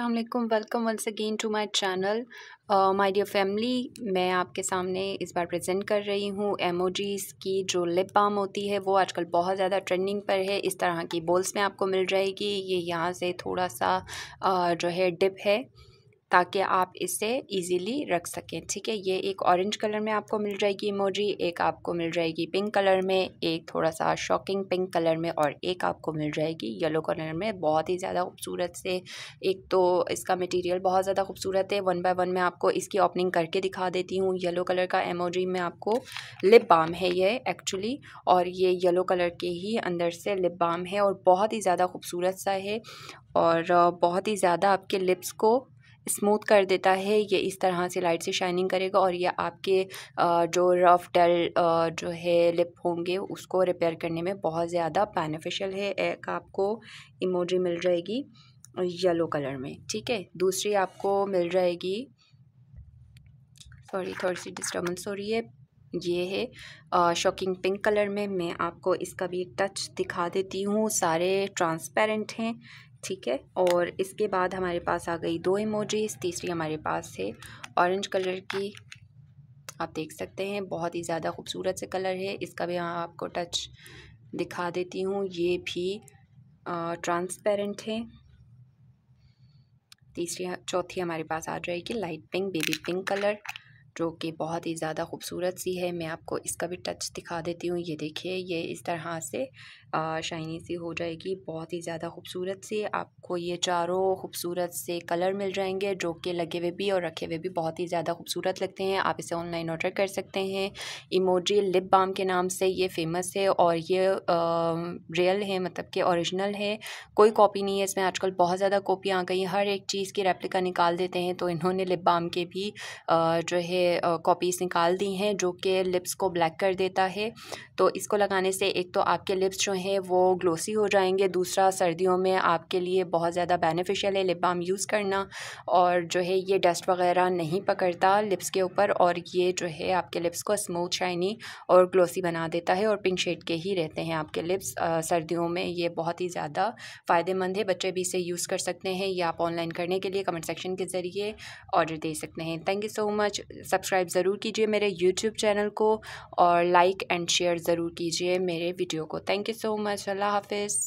अल्लाम welcome once again to my channel my dear family मैं आपके सामने इस बार प्रेजेंट कर रही हूँ एमोजीज़ की जो लिप बाम होती है वो आजकल बहुत ज़्यादा ट्रेंडिंग पर है इस तरह की बोल्स में आपको मिल जाएगी ये यहाँ से थोड़ा सा uh, जो है डिप है ताकि आप इसे इजीली रख सकें ठीक है ये एक ऑरेंज कलर में आपको मिल जाएगी इमोजी एक आपको मिल जाएगी पिंक कलर में एक थोड़ा सा शॉकिंग पिंक कलर में और एक आपको मिल जाएगी येलो कलर में बहुत ही ज़्यादा खूबसूरत से एक तो इसका मटेरियल बहुत ज़्यादा खूबसूरत है वन बाय वन में आपको इसकी ओपनिंग करके दिखा देती हूँ येलो कलर का एमोजी में आपको लिप बाम है ये एक्चुअली और ये येलो कलर के ही अंदर से लिप बाम है और बहुत ही ज़्यादा खूबसूरत सा है और बहुत ही ज़्यादा आपके लिप्स को स्मूथ कर देता है ये इस तरह से लाइट से शाइनिंग करेगा और ये आपके जो रफ डल जो है लिप होंगे उसको रिपेयर करने में बहुत ज़्यादा बेनिफिशियल है एक आपको इमोजी मिल जाएगी येलो कलर में ठीक है दूसरी आपको मिल जाएगी सॉरी थोड़ी सी डिस्टर्बेंस हो रही है ये है शॉकिंग पिंक कलर में मैं आपको इसका भी टच दिखा देती हूँ सारे ट्रांसपेरेंट हैं ठीक है और इसके बाद हमारे पास आ गई दो इमोजीज़ तीसरी हमारे पास है ऑरेंज कलर की आप देख सकते हैं बहुत ही ज़्यादा खूबसूरत से कलर है इसका भी यहाँ आपको टच दिखा देती हूँ ये भी ट्रांसपेरेंट है तीसरी चौथी हमारे पास आ जाएगी light pink baby pink colour जो कि बहुत ही ज़्यादा खूबसूरत सी है मैं आपको इसका भी टच दिखा देती हूँ ये देखिए ये इस तरह से शाइनी सी हो जाएगी बहुत ही ज़्यादा खूबसूरत सी आपको ये चारों खूबसूरत से कलर मिल जाएंगे जो कि लगे हुए भी और रखे हुए भी बहुत ही ज़्यादा खूबसूरत लगते हैं आप इसे ऑनलाइन ऑर्डर कर सकते हैं इमोजी लिप बाम के नाम से ये फेमस है और ये रियल है मतलब कि ओरिजिनल है कोई कॉपी नहीं है इसमें आजकल बहुत ज़्यादा कॉपियाँ आ गई हर एक चीज़ की रेप्लिका निकाल देते हैं तो इन्होंने लिप बाम के भी जो है कॉपीज़ निकाल दी हैं जो कि लिप्स को ब्लैक कर देता है तो इसको लगाने से एक तो आपके लिप्स जो हैं हैं वो ग्लोसी हो जाएंगे दूसरा सर्दियों में आपके लिए बहुत ज़्यादा बेनिफिशियल है लिप बाम यूज़ करना और जो है ये डस्ट वगैरह नहीं पकड़ता लिप्स के ऊपर और ये जो है आपके लिप्स को स्मूथ शाइनी और ग्लोसी बना देता है और पिंक शेड के ही रहते हैं आपके लिप्स सर्दियों में ये बहुत ही ज़्यादा फ़ायदेमंद है बच्चे भी इसे यूज़ कर सकते हैं या आप ऑनलाइन करने के लिए कमेंट सेक्शन के ज़रिए ऑर्डर दे सकते हैं thank you so much subscribe ज़रूर कीजिए मेरे यूट्यूब चैनल को और लाइक एंड शेयर ज़रूर कीजिए मेरे वीडियो को thank you so so much Allah हाफिज़